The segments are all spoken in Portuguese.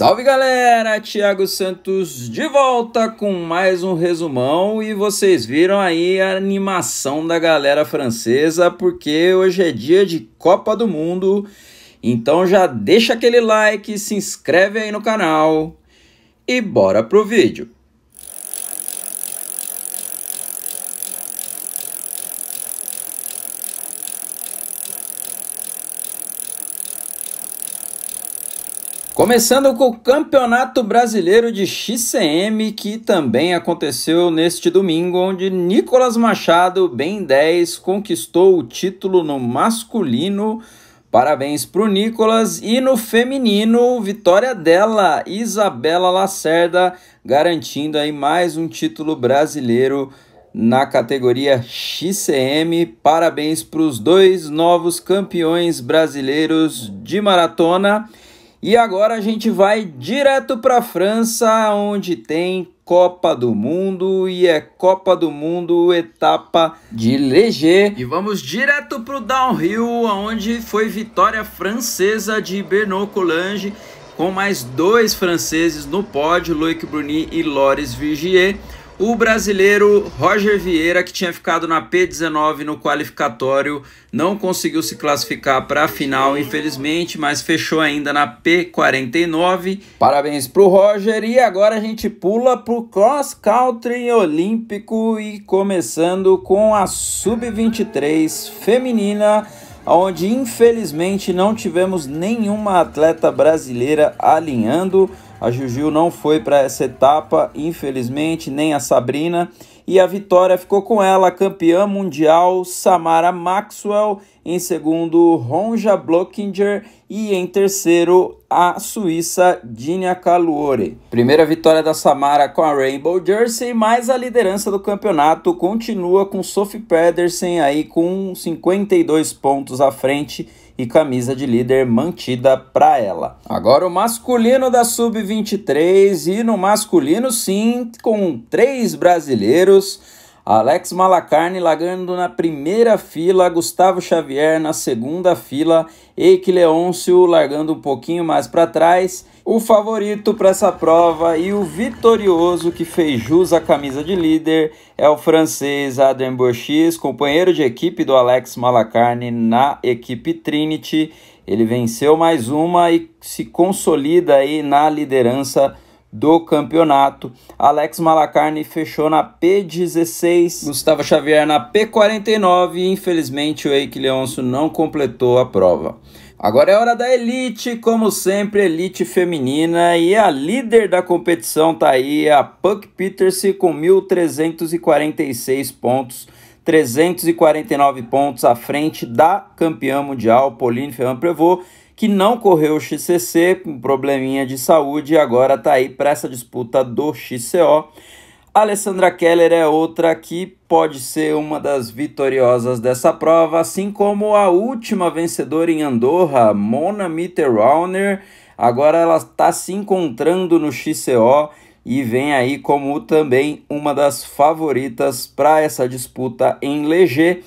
Salve galera, Thiago Santos de volta com mais um resumão e vocês viram aí a animação da galera francesa porque hoje é dia de Copa do Mundo. Então já deixa aquele like, se inscreve aí no canal e bora pro vídeo. Começando com o Campeonato Brasileiro de XCM, que também aconteceu neste domingo, onde Nicolas Machado, bem 10, conquistou o título no masculino. Parabéns para o Nicolas. E no feminino, vitória dela, Isabela Lacerda, garantindo aí mais um título brasileiro na categoria XCM. Parabéns para os dois novos campeões brasileiros de maratona. E agora a gente vai direto para a França, onde tem Copa do Mundo e é Copa do Mundo etapa de Leger. E vamos direto para o Downhill, onde foi vitória francesa de Bernard Coulange, com mais dois franceses no pódio, Loic Bruni e Loris Vigier. O brasileiro Roger Vieira, que tinha ficado na P19 no qualificatório, não conseguiu se classificar para a final, infelizmente, mas fechou ainda na P49. Parabéns para o Roger e agora a gente pula para o cross country olímpico e começando com a sub-23 feminina onde infelizmente não tivemos nenhuma atleta brasileira alinhando. A Juju não foi para essa etapa, infelizmente, nem a Sabrina. E a vitória ficou com ela, campeã mundial Samara Maxwell, em segundo Ronja Blockinger e em terceiro a suíça Dinia Caluore. Primeira vitória da Samara com a Rainbow Jersey, mas a liderança do campeonato continua com Sophie Pedersen aí com 52 pontos à frente e camisa de líder mantida para ela. Agora o masculino da sub-23 e no masculino sim, com três brasileiros Alex Malacarne largando na primeira fila, Gustavo Xavier na segunda fila, Eike Leôncio largando um pouquinho mais para trás. O favorito para essa prova e o vitorioso que fez jus à camisa de líder é o francês Adrien Bourchis, companheiro de equipe do Alex Malacarne na equipe Trinity. Ele venceu mais uma e se consolida aí na liderança do campeonato. Alex Malacarne fechou na P16, Gustavo Xavier na P49 e infelizmente o Eike Leonso não completou a prova. Agora é hora da elite, como sempre, elite feminina e a líder da competição tá aí, a Puck Peterson com 1346 pontos. 349 pontos à frente da campeã mundial Pauline Ferrand Prevot que não correu o XCC, com probleminha de saúde, e agora está aí para essa disputa do XCO. Alessandra Keller é outra que pode ser uma das vitoriosas dessa prova, assim como a última vencedora em Andorra, Mona Mitterrauner. Agora ela está se encontrando no XCO e vem aí como também uma das favoritas para essa disputa em Leger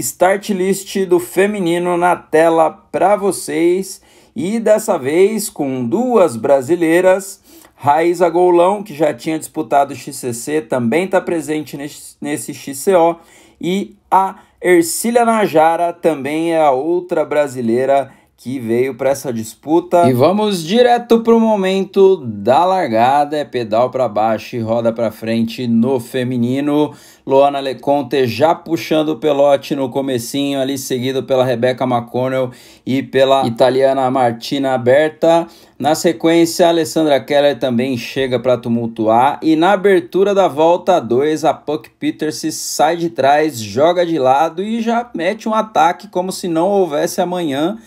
start list do feminino na tela para vocês e dessa vez com duas brasileiras. Raiza Golão, que já tinha disputado o XCC, também está presente nesse, nesse XCO. E a Ercília Najara também é a outra brasileira que veio para essa disputa. E vamos direto para o momento da largada, é pedal para baixo e roda para frente no feminino. Luana Leconte já puxando o pelote no comecinho ali, seguido pela Rebecca McConnell e pela italiana Martina Aberta Na sequência, a Alessandra Keller também chega para tumultuar e na abertura da volta 2, a Puck Peters sai de trás, joga de lado e já mete um ataque como se não houvesse amanhã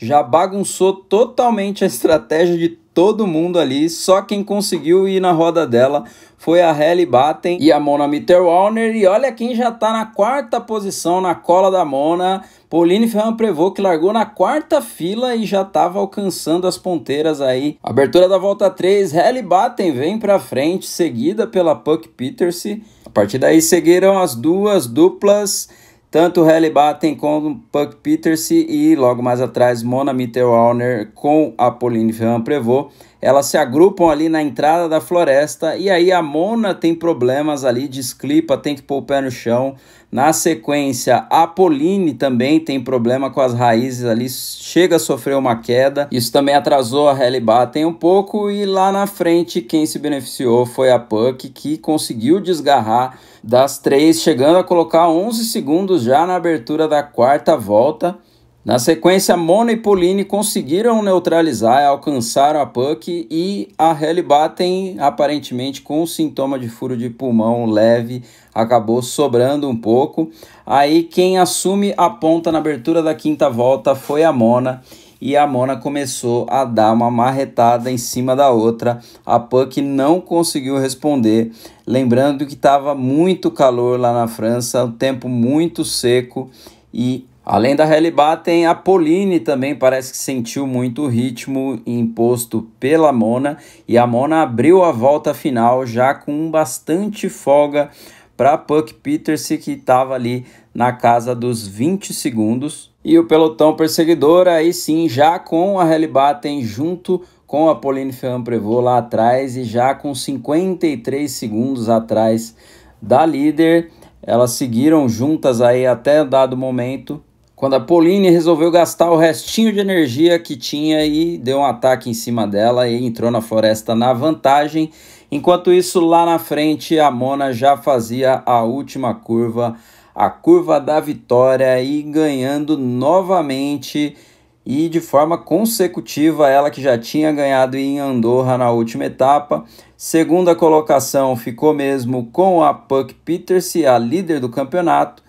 já bagunçou totalmente a estratégia de todo mundo ali, só quem conseguiu ir na roda dela foi a Halle Batten e a Mona Mitterwalner, e olha quem já tá na quarta posição na cola da Mona, Pauline Ferran Prevot, que largou na quarta fila e já estava alcançando as ponteiras aí. Abertura da volta 3, Halle Batten vem para frente, seguida pela Puck Petersen. A partir daí seguiram as duas duplas tanto Halle Batten como Puck Peterse e logo mais atrás Mona Mitterwalner com Apolline Van Prevot elas se agrupam ali na entrada da floresta e aí a Mona tem problemas ali, esclipa, tem que pôr o pé no chão. Na sequência, a Pauline também tem problema com as raízes ali, chega a sofrer uma queda. Isso também atrasou a Halle Batten um pouco e lá na frente quem se beneficiou foi a Puck que conseguiu desgarrar das três, chegando a colocar 11 segundos já na abertura da quarta volta. Na sequência, Mona e Pauline conseguiram neutralizar, alcançaram a Puck e a Helibaten, aparentemente com um sintoma de furo de pulmão leve, acabou sobrando um pouco. Aí quem assume a ponta na abertura da quinta volta foi a Mona e a Mona começou a dar uma marretada em cima da outra. A Puck não conseguiu responder, lembrando que estava muito calor lá na França, um tempo muito seco e Além da Batten, a Pauline também parece que sentiu muito o ritmo imposto pela Mona e a Mona abriu a volta final já com bastante folga para Puck Peters que estava ali na casa dos 20 segundos. E o pelotão perseguidor aí sim já com a Batten junto com a Pauline Ferrand Prevot lá atrás e já com 53 segundos atrás da líder. Elas seguiram juntas aí até dado momento quando a Pauline resolveu gastar o restinho de energia que tinha e deu um ataque em cima dela e entrou na floresta na vantagem. Enquanto isso, lá na frente, a Mona já fazia a última curva, a curva da vitória e ganhando novamente e de forma consecutiva, ela que já tinha ganhado em Andorra na última etapa. Segunda colocação ficou mesmo com a Puck Peters, a líder do campeonato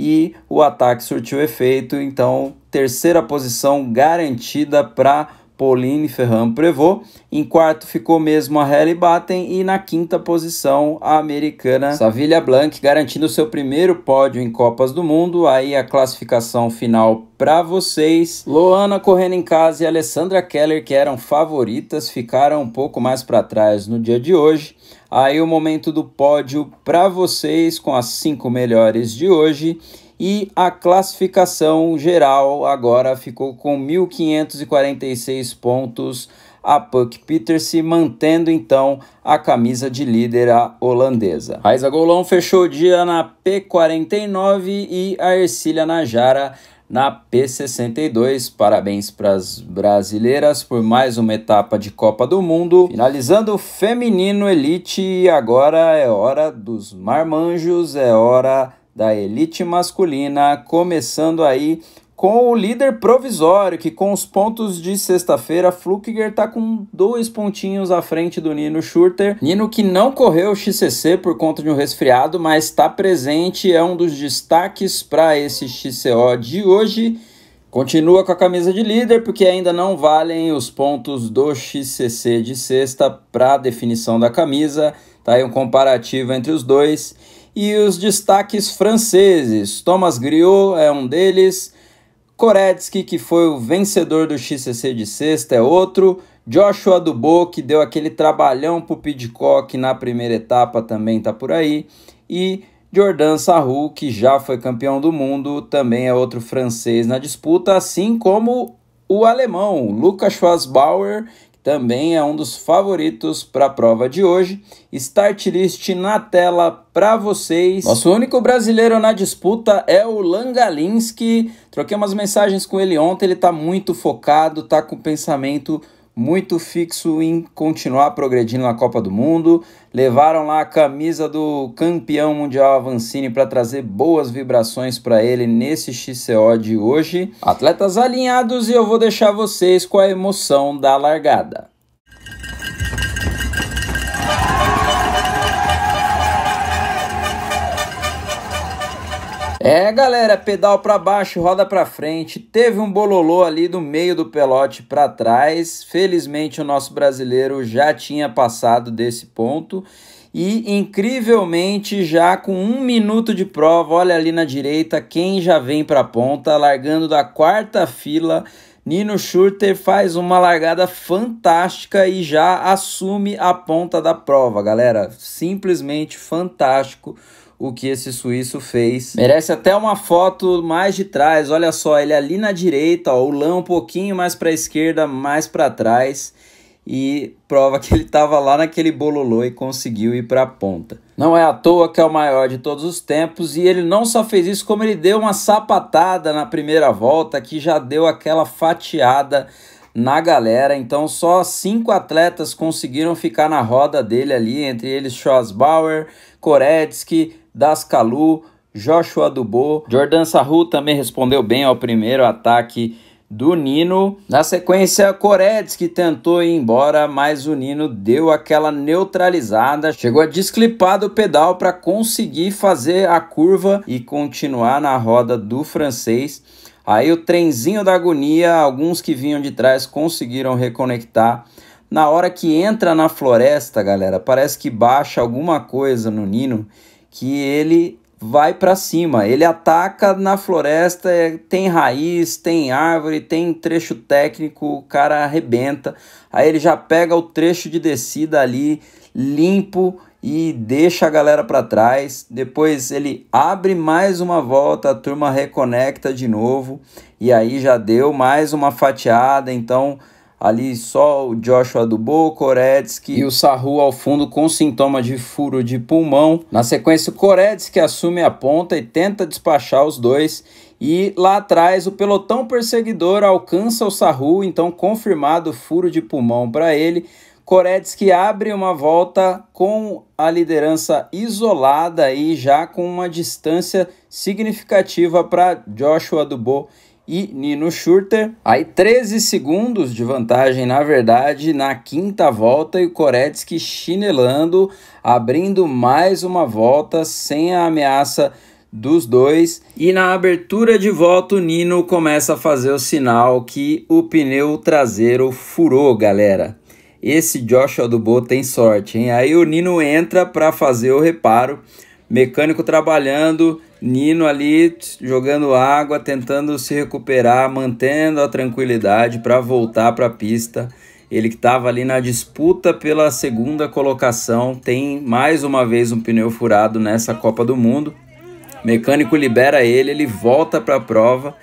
e o ataque surtiu efeito, então terceira posição garantida para Pauline Ferran Prevot. Em quarto ficou mesmo a Halle Batten e na quinta posição a americana Savilla Blanc, garantindo seu primeiro pódio em Copas do Mundo. Aí a classificação final para vocês. Loana correndo em casa e Alessandra Keller, que eram favoritas, ficaram um pouco mais para trás no dia de hoje. Aí o momento do pódio para vocês com as cinco melhores de hoje. E a classificação geral agora ficou com 1.546 pontos. A Puck Peter se mantendo então a camisa de líder holandesa. A Isa Golon fechou o dia na P49 e a Ercília Najara na P62. Parabéns para as brasileiras por mais uma etapa de Copa do Mundo. Finalizando o feminino elite, agora é hora dos marmanjos, é hora da elite masculina, começando aí com o líder provisório, que com os pontos de sexta-feira, Flukiger está com dois pontinhos à frente do Nino Schurter. Nino que não correu o XCC por conta de um resfriado, mas está presente, é um dos destaques para esse XCO de hoje. Continua com a camisa de líder, porque ainda não valem os pontos do XCC de sexta para definição da camisa. Tá aí um comparativo entre os dois. E os destaques franceses. Thomas Griot é um deles. Koretsky, que foi o vencedor do XCC de sexta, é outro. Joshua Dubô, que deu aquele trabalhão para o Pidcock na primeira etapa, também está por aí. E Jordan Sarrou, que já foi campeão do mundo, também é outro francês na disputa, assim como o alemão Lucas Schwarzbauer, também é um dos favoritos para a prova de hoje. Start list na tela para vocês. Nosso único brasileiro na disputa é o Langalinski. Troquei umas mensagens com ele ontem, ele está muito focado, está com pensamento muito fixo em continuar progredindo na Copa do Mundo. Levaram lá a camisa do campeão mundial Avancini para trazer boas vibrações para ele nesse XCO de hoje. Atletas alinhados e eu vou deixar vocês com a emoção da largada. É, galera, pedal para baixo, roda para frente. Teve um bololô ali do meio do pelote para trás. Felizmente o nosso brasileiro já tinha passado desse ponto e incrivelmente já com um minuto de prova, olha ali na direita quem já vem para a ponta, largando da quarta fila. Nino Schurter faz uma largada fantástica e já assume a ponta da prova, galera. Simplesmente fantástico o que esse suíço fez. Merece até uma foto mais de trás, olha só, ele ali na direita, ó, o Lã um pouquinho mais para a esquerda, mais para trás e prova que ele estava lá naquele bololô e conseguiu ir para a ponta. Não é à toa que é o maior de todos os tempos e ele não só fez isso, como ele deu uma sapatada na primeira volta que já deu aquela fatiada na galera. Então só cinco atletas conseguiram ficar na roda dele ali, entre eles Schwarzbauer, Koretsky, das Calu, Joshua Dubô. Jordan Sarru também respondeu bem ao primeiro ataque do Nino. Na sequência, Coredes que tentou ir embora, mas o Nino deu aquela neutralizada, chegou a desclipar do pedal para conseguir fazer a curva e continuar na roda do francês. Aí o trenzinho da agonia, alguns que vinham de trás conseguiram reconectar. Na hora que entra na floresta, galera, parece que baixa alguma coisa no Nino que ele vai para cima, ele ataca na floresta, é, tem raiz, tem árvore, tem trecho técnico, o cara arrebenta. Aí ele já pega o trecho de descida ali limpo e deixa a galera para trás. Depois ele abre mais uma volta, a turma reconecta de novo e aí já deu mais uma fatiada, então Ali só o Joshua Dubô, Koretsky e o Sarru ao fundo com sintoma de furo de pulmão. Na sequência, o Koretsky assume a ponta e tenta despachar os dois. E lá atrás, o pelotão perseguidor alcança o Sarru, então confirmado furo de pulmão para ele. Koretsky abre uma volta com a liderança isolada e já com uma distância significativa para Joshua Dubô e Nino Schurter. Aí 13 segundos de vantagem, na verdade, na quinta volta e o Koretsky chinelando, abrindo mais uma volta sem a ameaça dos dois. E na abertura de volta, o Nino começa a fazer o sinal que o pneu traseiro furou, galera. Esse Joshua Dubô tem sorte, hein? Aí o Nino entra para fazer o reparo. Mecânico trabalhando, Nino ali jogando água, tentando se recuperar, mantendo a tranquilidade para voltar para a pista. Ele que estava ali na disputa pela segunda colocação, tem mais uma vez um pneu furado nessa Copa do Mundo. Mecânico libera ele, ele volta para a prova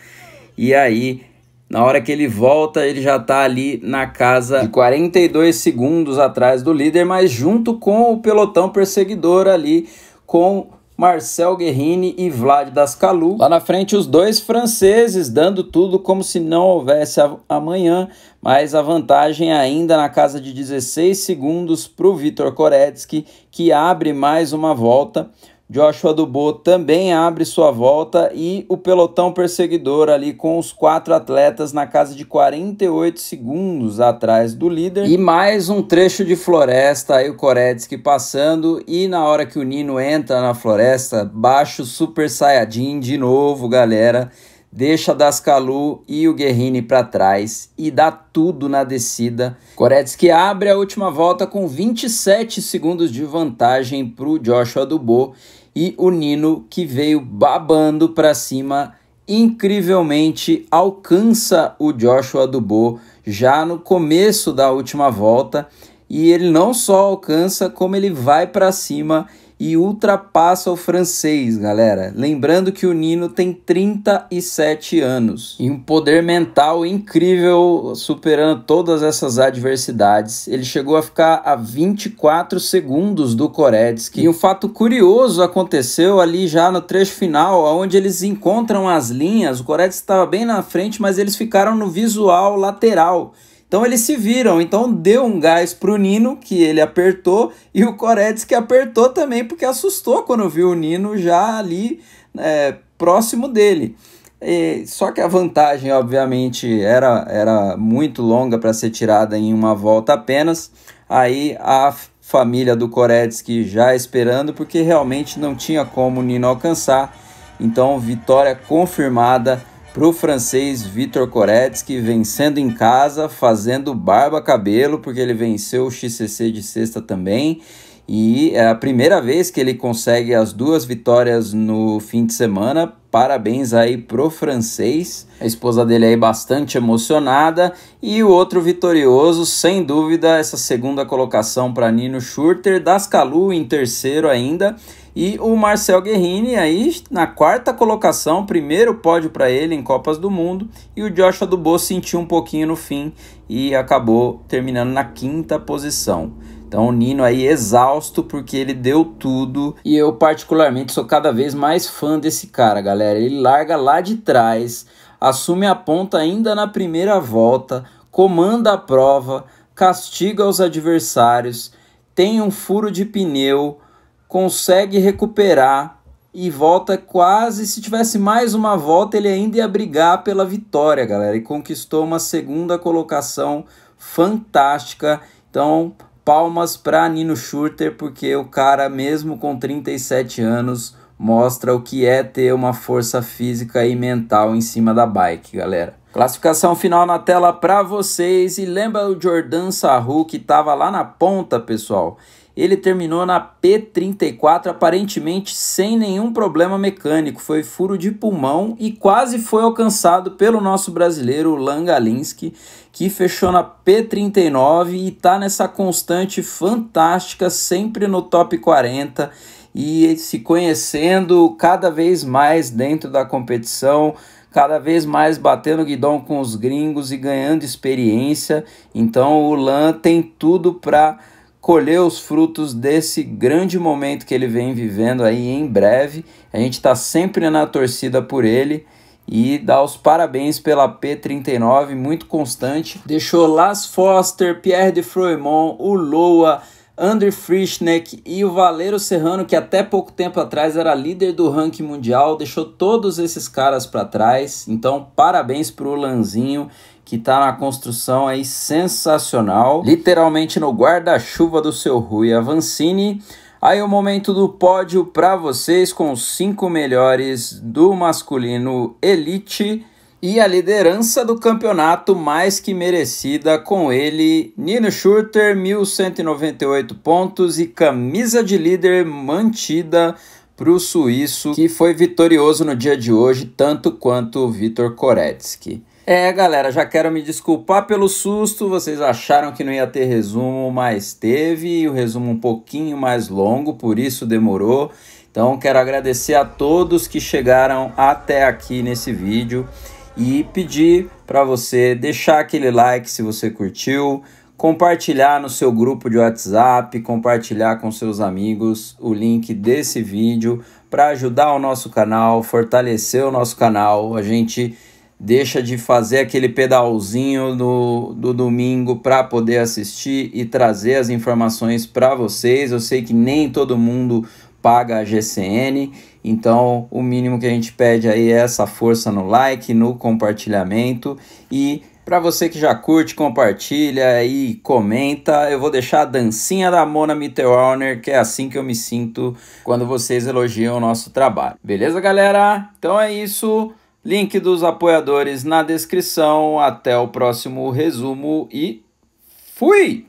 e aí na hora que ele volta, ele já está ali na casa de 42 segundos atrás do líder, mas junto com o pelotão perseguidor ali com Marcel Guerrini e Vlad Dascalu. Lá na frente, os dois franceses dando tudo como se não houvesse amanhã, mas a vantagem é ainda na casa de 16 segundos para o Vitor Koretsky, que abre mais uma volta. Joshua Dubô também abre sua volta e o pelotão perseguidor ali com os quatro atletas na casa de 48 segundos atrás do líder. E mais um trecho de floresta aí o Koretsky passando e na hora que o Nino entra na floresta, baixo Super Saiyajin de novo, galera deixa Dascalu e o Guerrini para trás e dá tudo na descida. Koretsky abre a última volta com 27 segundos de vantagem para o Joshua Dubô e o Nino, que veio babando para cima, incrivelmente alcança o Joshua Dubô já no começo da última volta. E ele não só alcança, como ele vai para cima e ultrapassa o francês, galera. Lembrando que o Nino tem 37 anos e um poder mental incrível superando todas essas adversidades. Ele chegou a ficar a 24 segundos do Koretsky. E um fato curioso aconteceu ali já no trecho final, onde eles encontram as linhas. O Koretsky estava bem na frente, mas eles ficaram no visual lateral. Então eles se viram, então deu um gás pro Nino, que ele apertou, e o Coreds que apertou também, porque assustou quando viu o Nino já ali é, próximo dele. E, só que a vantagem, obviamente, era, era muito longa para ser tirada em uma volta apenas. Aí a família do Koretsky já esperando, porque realmente não tinha como o Nino alcançar. Então, vitória confirmada para o francês Vitor Koretsky, vencendo em casa, fazendo barba cabelo, porque ele venceu o XCC de sexta também. E é a primeira vez que ele consegue as duas vitórias no fim de semana. Parabéns aí pro francês. A esposa dele aí bastante emocionada. E o outro vitorioso, sem dúvida, essa segunda colocação para Nino Schurter. das Calu em terceiro ainda. E o Marcel Guerrini aí na quarta colocação, primeiro pódio para ele em Copas do Mundo. E o Joshua Dubois sentiu um pouquinho no fim e acabou terminando na quinta posição. Então o Nino aí exausto porque ele deu tudo e eu particularmente sou cada vez mais fã desse cara, galera. Ele larga lá de trás, assume a ponta ainda na primeira volta, comanda a prova, castiga os adversários, tem um furo de pneu, consegue recuperar e volta quase. Se tivesse mais uma volta, ele ainda ia brigar pela vitória, galera. E conquistou uma segunda colocação fantástica. Então, palmas para Nino Schurter, porque o cara, mesmo com 37 anos, mostra o que é ter uma força física e mental em cima da bike, galera. Classificação final na tela para vocês e lembra o Jordan Sarru que estava lá na ponta, pessoal. Ele terminou na P34 aparentemente sem nenhum problema mecânico, foi furo de pulmão e quase foi alcançado pelo nosso brasileiro Langalinski, que fechou na P39 e está nessa constante fantástica, sempre no top 40 e se conhecendo cada vez mais dentro da competição, cada vez mais batendo guidão com os gringos e ganhando experiência. Então o Lan tem tudo para colher os frutos desse grande momento que ele vem vivendo aí em breve. A gente está sempre na torcida por ele e dá os parabéns pela P39, muito constante. Deixou Las Foster, Pierre de Froimont, o Loa, Andrew Frischneck e o Valero Serrano, que até pouco tempo atrás era líder do ranking mundial, deixou todos esses caras para trás. Então, parabéns pro Lanzinho que está na construção aí sensacional, literalmente no guarda-chuva do seu Rui Avancini. Aí o momento do pódio para vocês com os cinco melhores do masculino Elite e a liderança do campeonato mais que merecida com ele, Nino Schurter, 1198 pontos e camisa de líder mantida para o suíço, que foi vitorioso no dia de hoje, tanto quanto o Vitor Koretsky. É, galera, já quero me desculpar pelo susto. Vocês acharam que não ia ter resumo, mas teve. O resumo um pouquinho mais longo, por isso demorou. Então, quero agradecer a todos que chegaram até aqui nesse vídeo e pedir para você deixar aquele like se você curtiu, compartilhar no seu grupo de WhatsApp, compartilhar com seus amigos o link desse vídeo para ajudar o nosso canal, fortalecer o nosso canal. A gente deixa de fazer aquele pedalzinho do, do domingo para poder assistir e trazer as informações para vocês. Eu sei que nem todo mundo paga a GCN, então o mínimo que a gente pede aí é essa força no like, no compartilhamento e para você que já curte, compartilha e comenta, eu vou deixar a dancinha da Mona Mitterrner, que é assim que eu me sinto quando vocês elogiam o nosso trabalho. Beleza, galera? Então é isso. Link dos apoiadores na descrição. Até o próximo resumo e fui!